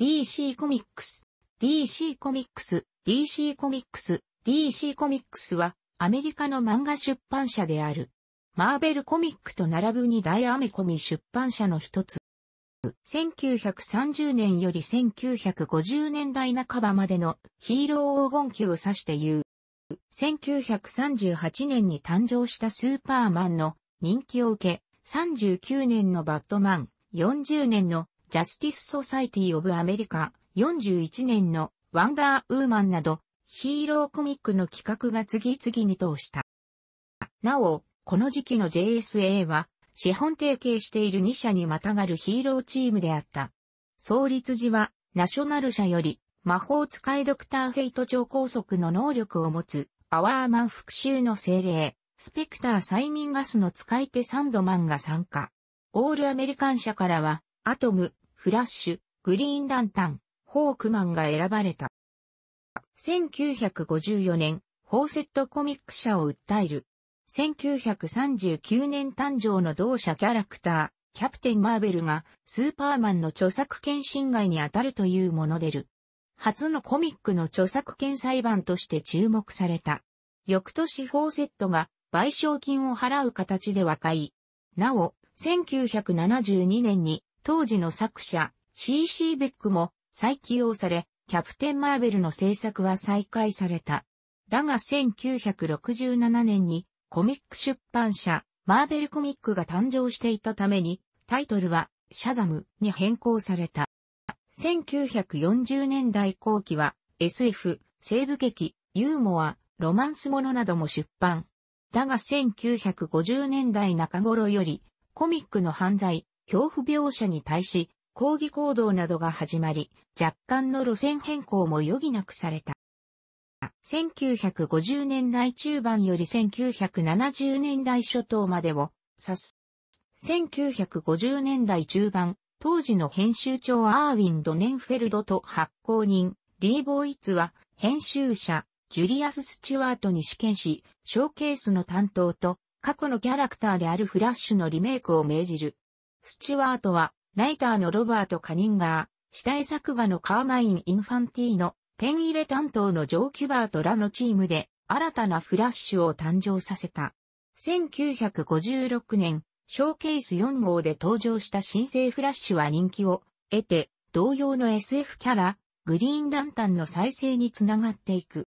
DC コミックス、DC コミックス、DC コミックス、DC コミックスはアメリカの漫画出版社である。マーベルコミックと並ぶ二大アメコミ出版社の一つ。1930年より1950年代半ばまでのヒーロー黄金期を指して言う。1938年に誕生したスーパーマンの人気を受け、39年のバットマン、40年のジャスティス・ソサイティ・オブ・アメリカ、41年のワンダーウーマンなど、ヒーローコミックの企画が次々に通した。なお、この時期の JSA は、資本提携している2社にまたがるヒーローチームであった。創立時は、ナショナル社より、魔法使いドクターフェイト超高速の能力を持つ、パワーマン復讐の精霊、スペクター催眠ガスの使い手サンドマンが参加。オールアメリカン社からは、アトム、フラッシュ、グリーンランタン、ホークマンが選ばれた。1954年、フォーセットコミック社を訴える。1939年誕生の同社キャラクター、キャプテン・マーベルが、スーパーマンの著作権侵害に当たるというもの出る。初のコミックの著作権裁判として注目された。翌年フォーセットが賠償金を払う形で和解。なお、1972年に当時の作者 CC ベックも再起用され、キャプテン・マーベルの制作は再開された。だが1967年にコミック出版社マーベルコミックが誕生していたためにタイトルはシャザムに変更された。1940年代後期は SF、西部劇、ユーモア、ロマンスものなども出版。だが1950年代中頃よりコミックの犯罪、恐怖描写に対し、抗議行動などが始まり、若干の路線変更も余儀なくされた。1950年代中盤より1970年代初頭までを指す。1950年代中盤、当時の編集長アーウィン・ドネンフェルドと発行人、リー・ボーイツは、編集者、ジュリアス・スチュワートに試験し、ショーケースの担当と、過去のキャラクターであるフラッシュのリメイクを命じる。スチュワートは、ライターのロバート・カニンガー、死体作画のカーマイン・インファンティーノ、ペン入れ担当のジョー・キュバートらのチームで、新たなフラッシュを誕生させた。1956年、ショーケース4号で登場した新生フラッシュは人気を得て、同様の SF キャラ、グリーンランタンの再生につながっていく。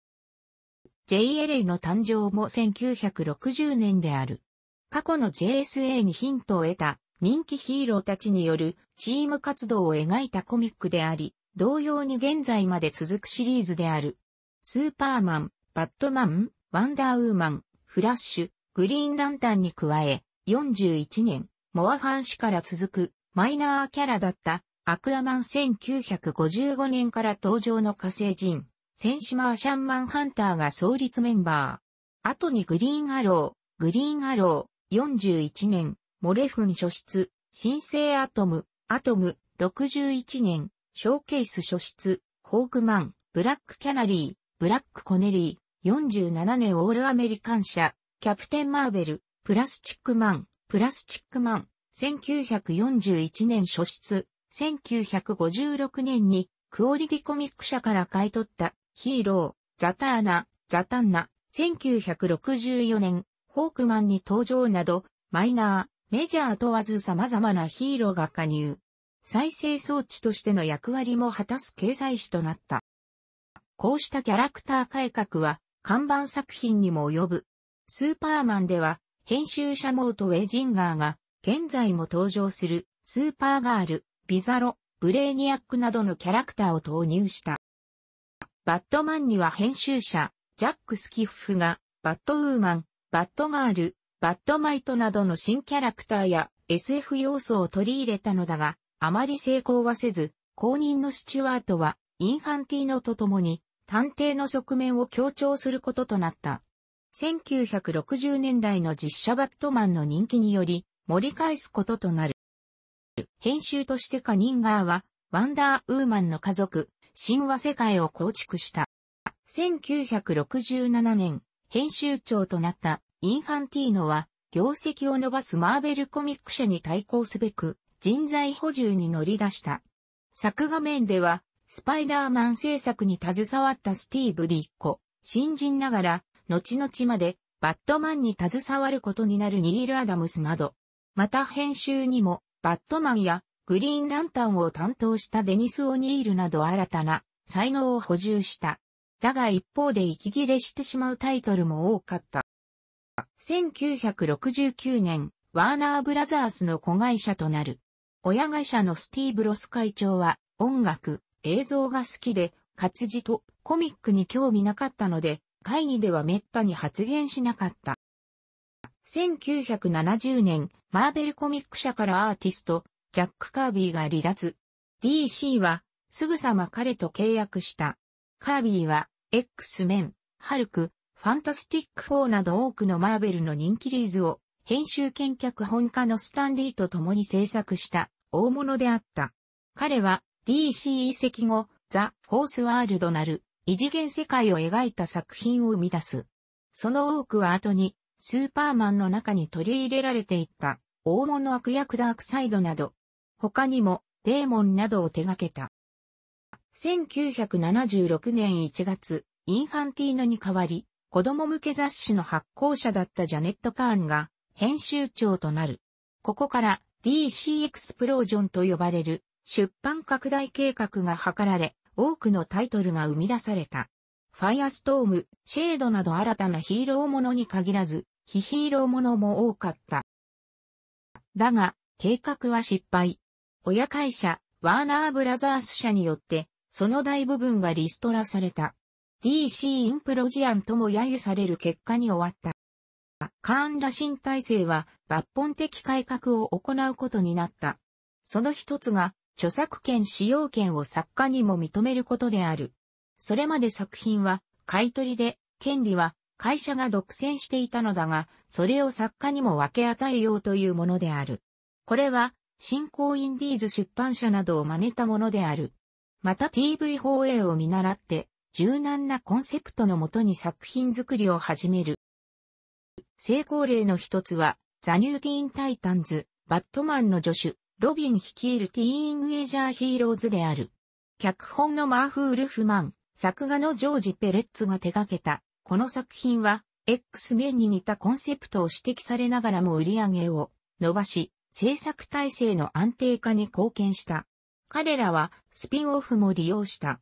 JLA の誕生も1960年である。過去の JSA にヒントを得た人気ヒーローたちによるチーム活動を描いたコミックであり、同様に現在まで続くシリーズである。スーパーマン、バットマン、ワンダーウーマン、フラッシュ、グリーンランタンに加え、41年、モアファン氏から続くマイナーキャラだったアクアマン1955年から登場の火星人、戦士マーシャンマンハンターが創立メンバー。後にグリーンアロー、グリーンアロー、41年、モレフン初出、新生アトム、アトム、61年、ショーケース初出、ホークマン、ブラックキャナリー、ブラックコネリー、47年オールアメリカン社、キャプテンマーベル、プラスチックマン、プラスチックマン、1941年初出、1956年にクオリティコミック社から買い取ったヒーロー、ザターナ、ザタンナ、1964年、ホークマンに登場など、マイナー、メジャー問わず様々なヒーローが加入。再生装置としての役割も果たす経済誌となった。こうしたキャラクター改革は、看板作品にも及ぶ。スーパーマンでは、編集者モート・ウェジンガーが、現在も登場する、スーパーガール、ビザロ、ブレーニアックなどのキャラクターを投入した。バットマンには編集者、ジャック・スキッフが、バットウーマン、バットガール、バッドマイトなどの新キャラクターや SF 要素を取り入れたのだが、あまり成功はせず、公認のスチュワートは、インハンティーノと共に、探偵の側面を強調することとなった。1960年代の実写バットマンの人気により、盛り返すこととなる。編集としてカニンガーは、ワンダーウーマンの家族、神話世界を構築した。1967年、編集長となったインファンティーノは、業績を伸ばすマーベルコミック社に対抗すべく、人材補充に乗り出した。作画面では、スパイダーマン制作に携わったスティーブ・ディッコ、新人ながら、後々まで、バットマンに携わることになるニール・アダムスなど、また編集にも、バットマンやグリーンランタンを担当したデニス・オニールなど新たな才能を補充した。だが一方で息切れしてしまうタイトルも多かった。1969年、ワーナーブラザースの子会社となる。親会社のスティーブ・ロス会長は、音楽、映像が好きで、活字とコミックに興味なかったので、会議では滅多に発言しなかった。1970年、マーベルコミック社からアーティスト、ジャック・カービーが離脱。DC は、すぐさま彼と契約した。カービーは、X メン、ハルク、ファンタスティック4など多くのマーベルの人気リーズを編集兼脚本家のスタンリーと共に制作した大物であった。彼は DC 移籍後、ザ・フォースワールドなる異次元世界を描いた作品を生み出す。その多くは後にスーパーマンの中に取り入れられていった大物悪役ダークサイドなど、他にもデーモンなどを手掛けた。1976年1月、インファンティーノに代わり、子供向け雑誌の発行者だったジャネット・カーンが編集長となる。ここから DC エクスプロージョンと呼ばれる出版拡大計画が図られ、多くのタイトルが生み出された。ファイアストーム、シェードなど新たなヒーローものに限らず、非ヒーローものも多かった。だが、計画は失敗。親会社、ワーナーブラザース社によって、その大部分がリストラされた。DC インプロジアンとも揶揄される結果に終わった。カーン羅新体制は抜本的改革を行うことになった。その一つが、著作権使用権を作家にも認めることである。それまで作品は買い取りで、権利は会社が独占していたのだが、それを作家にも分け与えようというものである。これは、新興インディーズ出版社などを真似たものである。また TV 放映を見習って、柔軟なコンセプトのもとに作品作りを始める。成功例の一つは、ザ・ニューティーン・タイタンズ、バットマンの助手、ロビン率いるティーン・ウェイジャー・ヒーローズである。脚本のマーフ・ウルフマン、作画のジョージ・ペレッツが手掛けた、この作品は、X 面に似たコンセプトを指摘されながらも売り上げを伸ばし、制作体制の安定化に貢献した。彼らはスピンオフも利用した。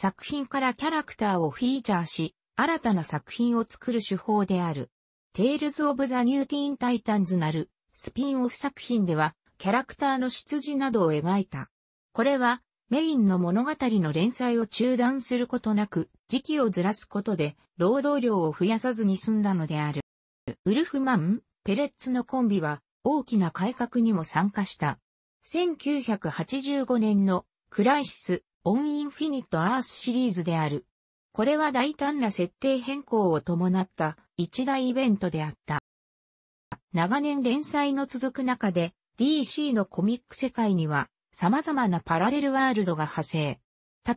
作品からキャラクターをフィーチャーし、新たな作品を作る手法である。Tales of the New Teen Titans なるスピンオフ作品では、キャラクターの出自などを描いた。これは、メインの物語の連載を中断することなく、時期をずらすことで、労働量を増やさずに済んだのである。ウルフマン、ペレッツのコンビは、大きな改革にも参加した。1985年のクライシスオンインフィニットアースシリーズである。これは大胆な設定変更を伴った一大イベントであった。長年連載の続く中で DC のコミック世界には様々なパラレルワールドが派生。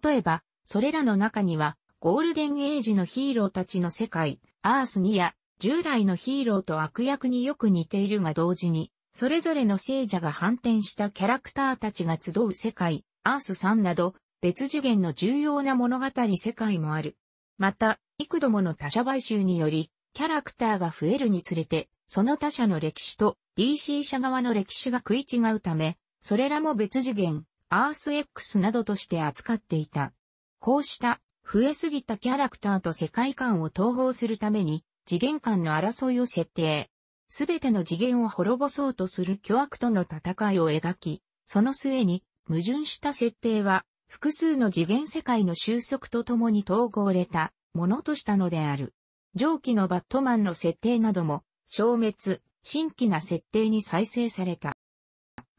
例えば、それらの中にはゴールデンエイジのヒーローたちの世界、アース2や従来のヒーローと悪役によく似ているが同時に、それぞれの聖者が反転したキャラクターたちが集う世界、アース3など、別次元の重要な物語世界もある。また、幾度もの他者買収により、キャラクターが増えるにつれて、その他者の歴史と DC 社側の歴史が食い違うため、それらも別次元、アース X などとして扱っていた。こうした増えすぎたキャラクターと世界観を統合するために、次元間の争いを設定。すべての次元を滅ぼそうとする巨悪との戦いを描き、その末に矛盾した設定は複数の次元世界の収束とともに統合れたものとしたのである。上記のバットマンの設定なども消滅、新規な設定に再生された。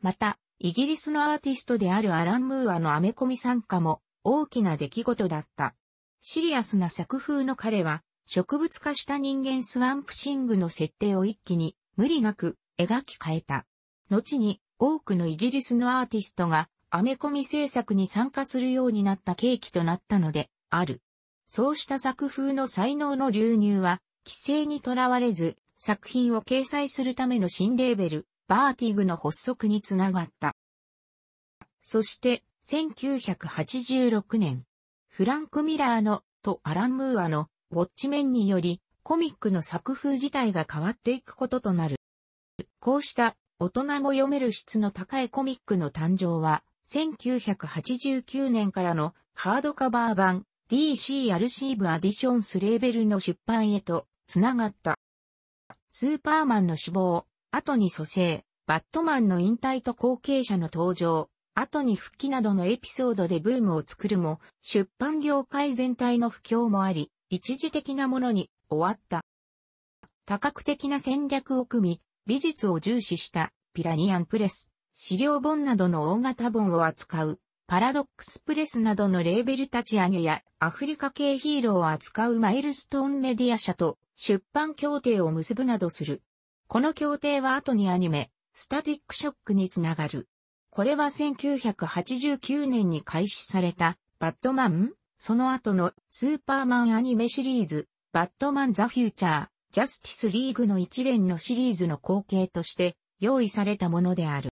また、イギリスのアーティストであるアラン・ムーアのアメコミ参加も大きな出来事だった。シリアスな作風の彼は植物化した人間スワンプシングの設定を一気に無理なく描き変えた。後に多くのイギリスのアーティストがアメコミ制作に参加するようになった契機となったので、ある。そうした作風の才能の流入は、規制にとらわれず、作品を掲載するための新レーベル、バーティグの発足につながった。そして、1986年、フランク・ミラーの、とアラン・ムーアの、ウォッチメンにより、コミックの作風自体が変わっていくこととなる。こうした、大人も読める質の高いコミックの誕生は、1989年からのハードカバー版 DC アルシーブアディションスレーベルの出版へとつながった。スーパーマンの死亡、後に蘇生、バットマンの引退と後継者の登場、後に復帰などのエピソードでブームを作るも、出版業界全体の不況もあり、一時的なものに終わった。多角的な戦略を組み、美術を重視したピラニアンプレス。資料本などの大型本を扱う、パラドックスプレスなどのレーベル立ち上げや、アフリカ系ヒーローを扱うマイルストーンメディア社と出版協定を結ぶなどする。この協定は後にアニメ、スタティックショックにつながる。これは1989年に開始された、バットマンその後のスーパーマンアニメシリーズ、バットマンザ・フューチャー、ジャスティス・リーグの一連のシリーズの後継として用意されたものである。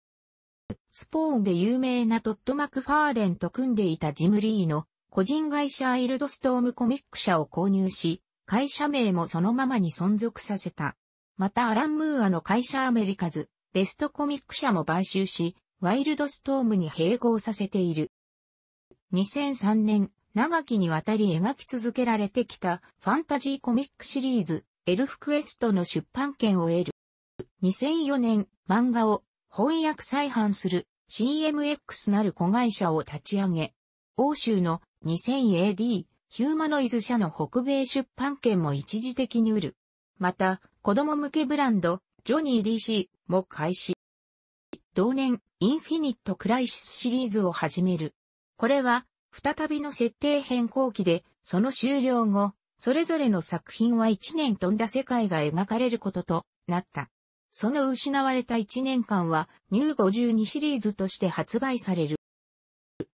スポーンで有名なトッド・マクファーレンと組んでいたジム・リーの個人会社アイルドストームコミック社を購入し、会社名もそのままに存続させた。またアラン・ムーアの会社アメリカズ、ベストコミック社も買収し、ワイルドストームに併合させている。2003年、長きにわたり描き続けられてきたファンタジーコミックシリーズ、エルフクエストの出版権を得る。2004年、漫画を翻訳再販する CMX なる子会社を立ち上げ、欧州の 2000AD ヒューマノイズ社の北米出版権も一時的に売る。また、子供向けブランド、ジョニー DC も開始。同年、インフィニットクライシスシリーズを始める。これは、再びの設定変更期で、その終了後、それぞれの作品は1年飛んだ世界が描かれることとなった。その失われた1年間は、ニュー52シリーズとして発売される。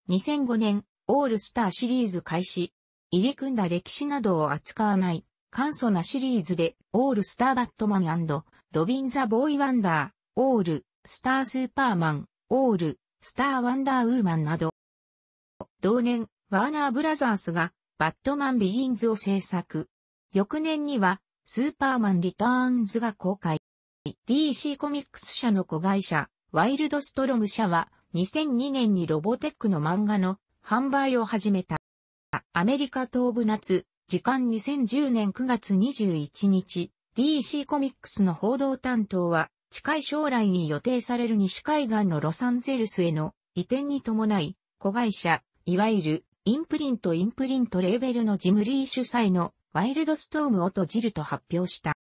2005年、オールスターシリーズ開始。入り組んだ歴史などを扱わない、簡素なシリーズで、オールスターバットマンロビン・ザ・ボーイ・ワンダー、オール、スター・スーパーマン、オール、スター・ワンダー・ウーマンなど。同年、ワーナー・ブラザースが、バットマン・ビギンズを制作。翌年には、スーパーマン・リターンズが公開。DC コミックス社の子会社、ワイルドストロム社は2002年にロボテックの漫画の販売を始めた。アメリカ東部夏、時間2010年9月21日、DC コミックスの報道担当は、近い将来に予定される西海岸のロサンゼルスへの移転に伴い、子会社、いわゆるインプリントインプリントレーベルのジムリー主催のワイルドストームを閉じると発表した。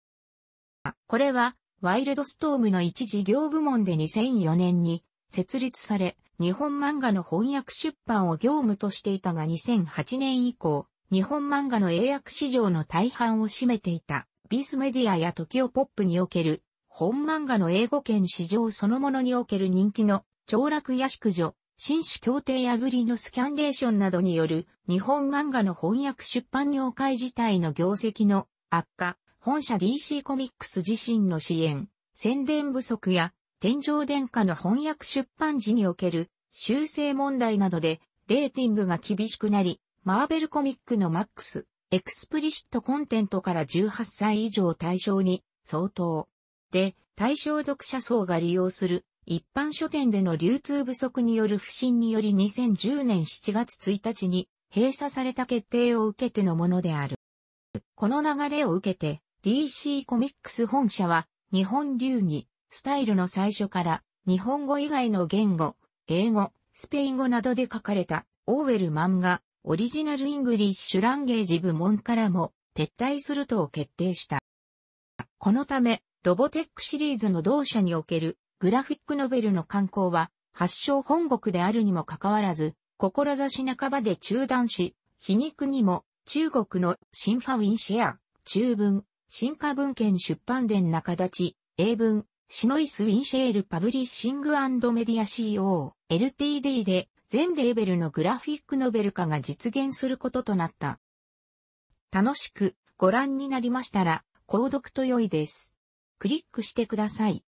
これはワイルドストームの一事業部門で2004年に設立され、日本漫画の翻訳出版を業務としていたが2008年以降、日本漫画の英訳市場の大半を占めていた、ビスメディアや時をポップにおける、本漫画の英語圏市場そのものにおける人気の、凋落や宿女、紳士協定破りのスキャンレーションなどによる、日本漫画の翻訳出版業界自体の業績の悪化、本社 DC コミックス自身の支援、宣伝不足や、天井殿下の翻訳出版時における修正問題などで、レーティングが厳しくなり、マーベルコミックのマックス、エクスプリシットコンテントから18歳以上対象に相当。で、対象読者層が利用する一般書店での流通不足による不振により2010年7月1日に閉鎖された決定を受けてのものである。この流れを受けて、DC コミックス本社は、日本流儀、スタイルの最初から、日本語以外の言語、英語、スペイン語などで書かれた、オーウェル漫画、オリジナルイングリッシュランゲージ部門からも、撤退すると決定した。このため、ロボテックシリーズの同社における、グラフィックノベルの刊行は、発祥本国であるにもかかわらず、志半ばで中断し、皮肉にも、中国のシンファウィンシェア、中文、進化文献出版伝中立、ち、英文、シノイス・ウィンシェール・パブリッシングアンド・メディア CO、LTD で、全レーベルのグラフィックノベル化が実現することとなった。楽しくご覧になりましたら、購読と良いです。クリックしてください。